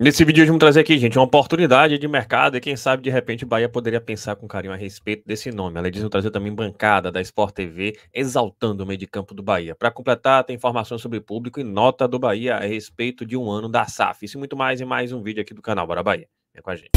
Nesse vídeo vamos trazer aqui, gente, uma oportunidade de mercado e quem sabe de repente o Bahia poderia pensar com carinho a respeito desse nome. além disso, vamos trazer também bancada da Sport TV exaltando o meio de campo do Bahia. Para completar, tem informações sobre público e nota do Bahia a respeito de um ano da SAF. Isso e muito mais em mais um vídeo aqui do canal Bora Bahia. Vem com a gente.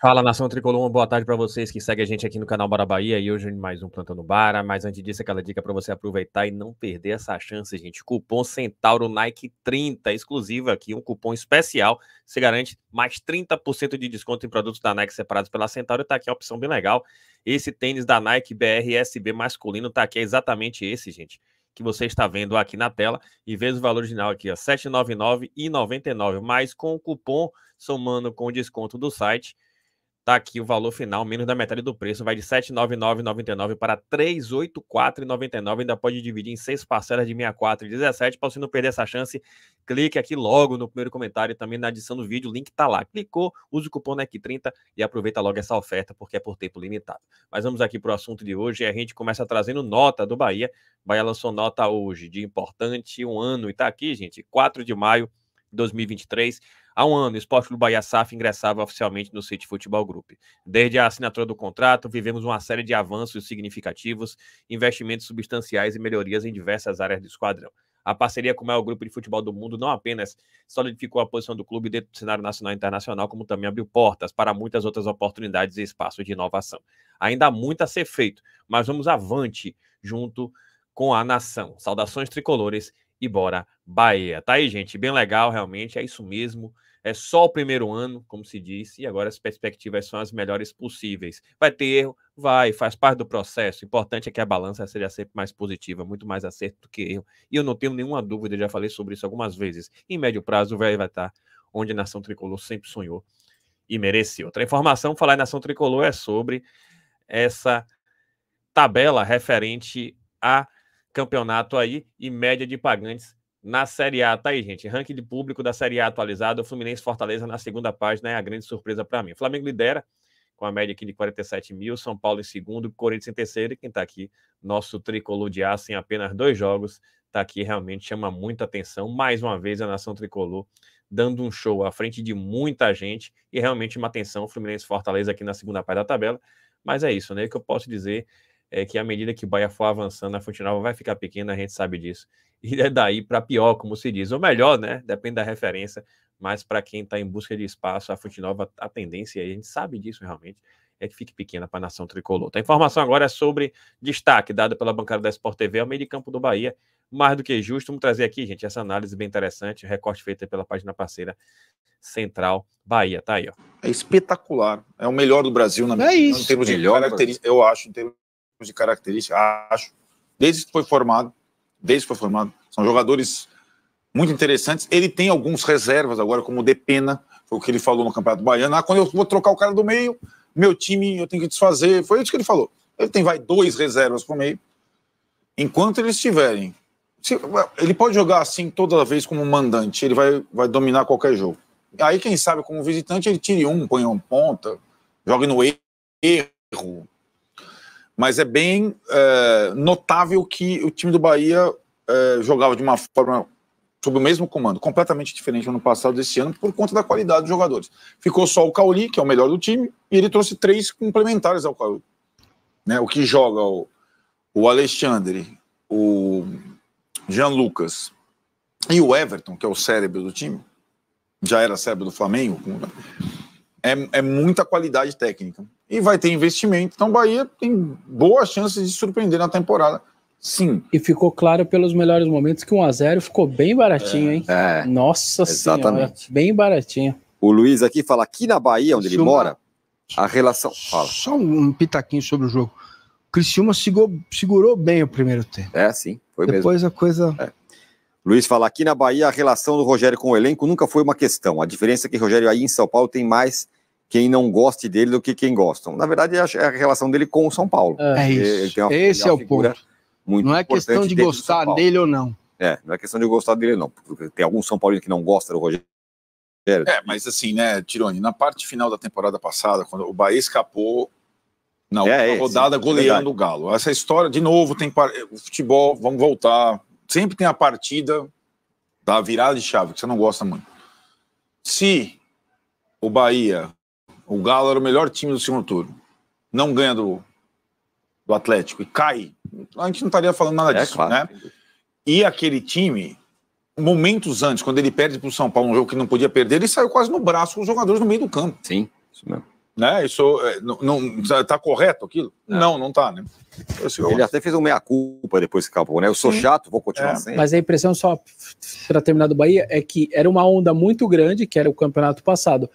Fala nação tricolor, uma boa tarde para vocês que seguem a gente aqui no canal Bara Bahia e hoje mais um Plantando Bara. Mas antes disso, aquela dica para você aproveitar e não perder essa chance, gente. Cupom Centauro Nike 30, exclusiva aqui, um cupom especial. Você garante mais 30% de desconto em produtos da Nike separados pela Centauro. Tá aqui a opção bem legal. Esse tênis da Nike BRSB masculino tá aqui, é exatamente esse, gente que você está vendo aqui na tela e veja o valor original aqui, ó, 799 e 99, mas com o cupom somando com o desconto do site, Tá aqui o valor final, menos da metade do preço, vai de 799,99 para 384,99, ainda pode dividir em seis parcelas de 64 e 17, para você não perder essa chance, clique aqui logo no primeiro comentário e também na edição do vídeo, o link tá lá. Clicou, usa o cupom NEC30 e aproveita logo essa oferta, porque é por tempo limitado. Mas vamos aqui para o assunto de hoje, e a gente começa trazendo nota do Bahia. Bahia lançou nota hoje de importante, um ano, e tá aqui, gente, 4 de maio de 2023. Há um ano, o Esporte Clube Bahia SAF ingressava oficialmente no City Futebol Group. Desde a assinatura do contrato, vivemos uma série de avanços significativos, investimentos substanciais e melhorias em diversas áreas do esquadrão. A parceria com o maior grupo de futebol do mundo não apenas solidificou a posição do clube dentro do cenário nacional e internacional, como também abriu portas para muitas outras oportunidades e espaços de inovação. Ainda há muito a ser feito, mas vamos avante junto com a nação. Saudações tricolores e bora Bahia. Tá aí, gente, bem legal, realmente, é isso mesmo. É só o primeiro ano, como se disse, e agora as perspectivas são as melhores possíveis. Vai ter erro? Vai, faz parte do processo. O importante é que a balança seja sempre mais positiva, muito mais acerto do que erro. E eu não tenho nenhuma dúvida, já falei sobre isso algumas vezes. Em médio prazo, o velho vai estar onde a Nação Tricolor sempre sonhou e mereceu. Outra informação, falar em Nação Tricolor, é sobre essa tabela referente a campeonato aí e média de pagantes na Série A. Tá aí, gente. Ranking de público da Série A atualizado. O Fluminense Fortaleza na segunda página é a grande surpresa para mim. O Flamengo lidera com a média aqui de 47 mil, São Paulo em segundo, Corinthians em terceiro, e quem está aqui, nosso tricolor de aço em apenas dois jogos, está aqui realmente chama muita atenção. Mais uma vez, a nação tricolor dando um show à frente de muita gente e realmente uma atenção. Fluminense Fortaleza aqui na segunda parte da tabela. Mas é isso, né? O que eu posso dizer é que à medida que o Bahia for avançando, a fonte nova vai ficar pequena, a gente sabe disso. E é daí para pior, como se diz, ou melhor, né? Depende da referência, mas para quem está em busca de espaço, a fonte nova, a tendência, e a gente sabe disso realmente, é que fique pequena para a nação tricolor. A informação agora é sobre destaque dado pela bancada da Sport TV ao meio de campo do Bahia. Mais do que justo, vamos trazer aqui, gente, essa análise bem interessante, recorte feito pela página parceira Central Bahia. Tá aí, ó. É espetacular. É o melhor do Brasil, na é minha isso. Em termos melhor eu acho, em termos de característica, acho, desde que foi formado, desde que foi formado, são jogadores muito interessantes. Ele tem alguns reservas agora, como o Depena, foi o que ele falou no Campeonato Baiano. Ah, quando eu vou trocar o cara do meio, meu time eu tenho que desfazer. Foi isso que ele falou. Ele tem vai dois reservas o meio. Enquanto eles estiverem. Ele pode jogar assim toda vez como mandante, ele vai, vai dominar qualquer jogo. Aí, quem sabe, como visitante, ele tire um, põe um ponta, joga no erro, mas é bem é, notável que o time do Bahia é, jogava de uma forma sob o mesmo comando, completamente diferente no ano passado desse ano, por conta da qualidade dos jogadores. Ficou só o Cauli, que é o melhor do time, e ele trouxe três complementares ao Cauli. Né, o que joga o, o Alexandre, o Jean Lucas e o Everton, que é o cérebro do time, já era cérebro do Flamengo, é, é muita qualidade técnica e vai ter investimento. Então, Bahia tem boas chances de surpreender na temporada. Sim. E ficou claro pelos melhores momentos que 1 a 0 ficou bem baratinho, é, hein? É, Nossa exatamente. Senhora, bem baratinho. O Luiz aqui fala aqui na Bahia, onde Criciúma, ele mora, a relação. Fala. Só um pitaquinho sobre o jogo. O Criciúma segurou, segurou bem o primeiro tempo. É, sim, foi Depois mesmo. Depois a coisa. É. Luiz fala aqui na Bahia, a relação do Rogério com o elenco nunca foi uma questão. A diferença é que Rogério aí em São Paulo tem mais quem não goste dele do que quem gostam. Na verdade, é, é a, relação dele com o São Paulo. É, é isso. Uma, Esse é o ponto. não é questão de gostar dele ou não. É, não é questão de gostar dele ou não. Porque tem alguns São Paulinos que não gostam do Rogério. É, mas assim, né, Tironi, na parte final da temporada passada, quando o Bahia escapou na é, última é, é, rodada sim, goleando o Galo. Essa história, de novo, tem par... o futebol, vamos voltar. Sempre tem a partida da virada de chave, que você não gosta muito. Se o Bahia o Galo era o melhor time do segundo turno. Não ganha do, do Atlético e cai. A gente não estaria falando nada é, disso, claro. né? E aquele time, momentos antes, quando ele perde para o São Paulo um jogo que não podia perder, ele saiu quase no braço com os jogadores no meio do campo. Sim, isso mesmo. Né? Isso é, não, não tá correto aquilo? Não, é. não, não tá, né? Eu, é ele até fez um meia-culpa depois que acabou, né? Eu sou Sim. chato, vou continuar é. Assim. Mas a impressão, só para terminar do Bahia, é que era uma onda muito grande, que era o campeonato passado.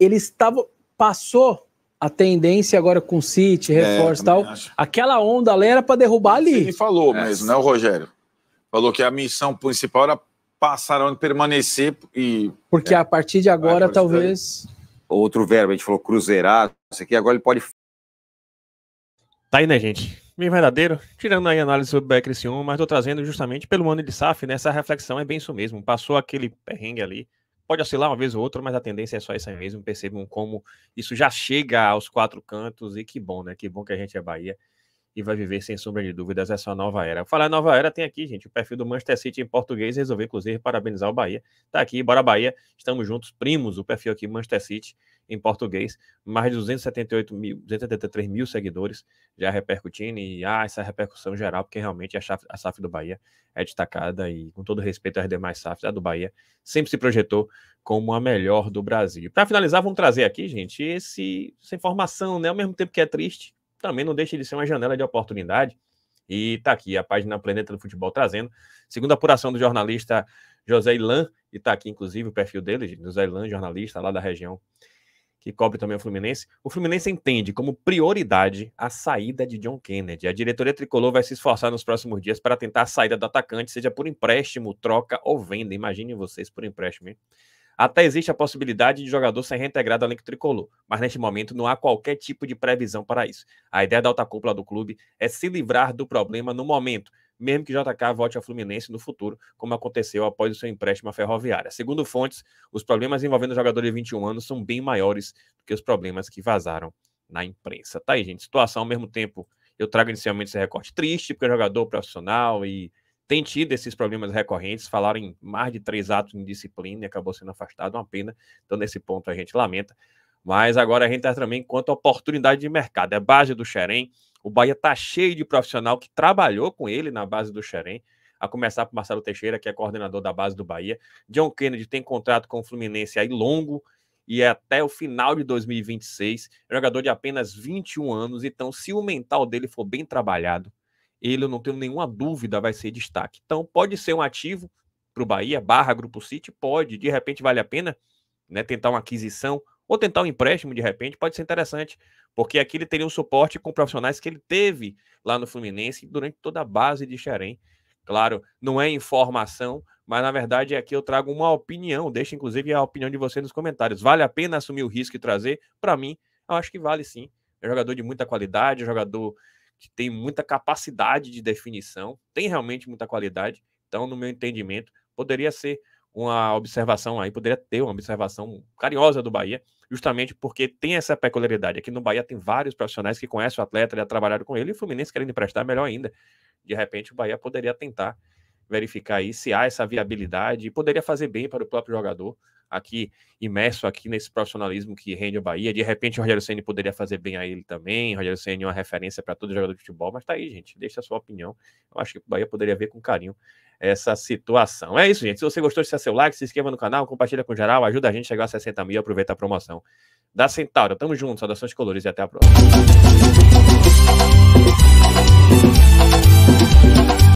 Eles estavam. Passou a tendência agora com City, é, reforço e é, tal. Acho. Aquela onda ali era para derrubar ali. Ele falou é. mesmo, né, o Rogério? Falou que a missão principal era passar onde permanecer e. Porque é, a partir de agora, talvez. Outro verbo, a gente falou cruzeirar, isso aqui, agora ele pode. Tá aí, né, gente? Bem verdadeiro, tirando aí a análise sobre o Criciúma, mas tô trazendo justamente pelo ano de SAF, né? Essa reflexão é bem isso mesmo. Passou aquele perrengue ali Pode oscilar uma vez ou outra, mas a tendência é só essa mesmo. Percebam como isso já chega aos quatro cantos e que bom, né? Que bom que a gente é Bahia e vai viver, sem sombra de dúvidas, essa nova era. Falar nova era tem aqui, gente, o perfil do Manchester City em português. resolver inclusive, parabenizar o Bahia. Tá aqui, bora Bahia, estamos juntos, primos, o perfil aqui Manchester City em português. Mais de 278 mil, 273 mil seguidores já repercutindo e há ah, essa repercussão geral, porque realmente a SAF, a SAF do Bahia é destacada e, com todo respeito às demais SAFs, a do Bahia sempre se projetou como a melhor do Brasil. Para finalizar, vamos trazer aqui, gente, esse, essa informação, né? Ao mesmo tempo que é triste, também não deixa de ser uma janela de oportunidade. E está aqui a página Planeta do Futebol trazendo, segundo a apuração do jornalista José Ilan, e está aqui inclusive o perfil dele, José Ilan, jornalista lá da região que cobre também o Fluminense. O Fluminense entende como prioridade a saída de John Kennedy. A diretoria tricolor vai se esforçar nos próximos dias para tentar a saída do atacante, seja por empréstimo, troca ou venda. Imaginem vocês por empréstimo, hein? Até existe a possibilidade de jogador ser reintegrado ao elenco tricolor, mas neste momento não há qualquer tipo de previsão para isso. A ideia da alta cúpula do clube é se livrar do problema no momento, mesmo que JK volte ao Fluminense no futuro, como aconteceu após o seu empréstimo à Ferroviária. Segundo fontes, os problemas envolvendo o jogador de 21 anos são bem maiores do que os problemas que vazaram na imprensa. Tá aí, gente. Situação ao mesmo tempo. Eu trago inicialmente esse recorte triste, porque é jogador profissional e tem tido esses problemas recorrentes, falaram em mais de três atos de indisciplina e acabou sendo afastado, uma pena. Então, nesse ponto, a gente lamenta. Mas agora a gente está também quanto à oportunidade de mercado. É base do Xerém. O Bahia está cheio de profissional que trabalhou com ele na base do Xerém. A começar por Marcelo Teixeira, que é coordenador da base do Bahia. John Kennedy tem contrato com o Fluminense aí longo e é até o final de 2026. É jogador de apenas 21 anos. Então, se o mental dele for bem trabalhado, ele eu não tenho nenhuma dúvida vai ser destaque. Então pode ser um ativo para o Bahia, barra Grupo City, pode, de repente vale a pena né, tentar uma aquisição ou tentar um empréstimo de repente, pode ser interessante, porque aqui ele teria um suporte com profissionais que ele teve lá no Fluminense durante toda a base de Xerém. Claro, não é informação, mas na verdade aqui eu trago uma opinião, deixa inclusive a opinião de você nos comentários. Vale a pena assumir o risco e trazer? Para mim, eu acho que vale sim. É jogador de muita qualidade, é jogador que tem muita capacidade de definição, tem realmente muita qualidade. Então, no meu entendimento, poderia ser uma observação aí, poderia ter uma observação carinhosa do Bahia, justamente porque tem essa peculiaridade. Aqui no Bahia tem vários profissionais que conhecem o atleta, já é trabalharam com ele, e o Fluminense querendo emprestar, melhor ainda. De repente, o Bahia poderia tentar verificar aí se há essa viabilidade e poderia fazer bem para o próprio jogador aqui imerso aqui nesse profissionalismo que rende o Bahia. De repente o Rogério Ceni poderia fazer bem a ele também. O Rogério Ceni é uma referência para todo jogador de futebol, mas tá aí, gente, deixa a sua opinião. Eu acho que o Bahia poderia ver com carinho essa situação. É isso, gente. Se você gostou, deixa seu like, se inscreva no canal, compartilha com geral, ajuda a gente a chegar a 60 mil, aproveita a promoção da Centauro. Tamo junto, saudações colores e até a próxima.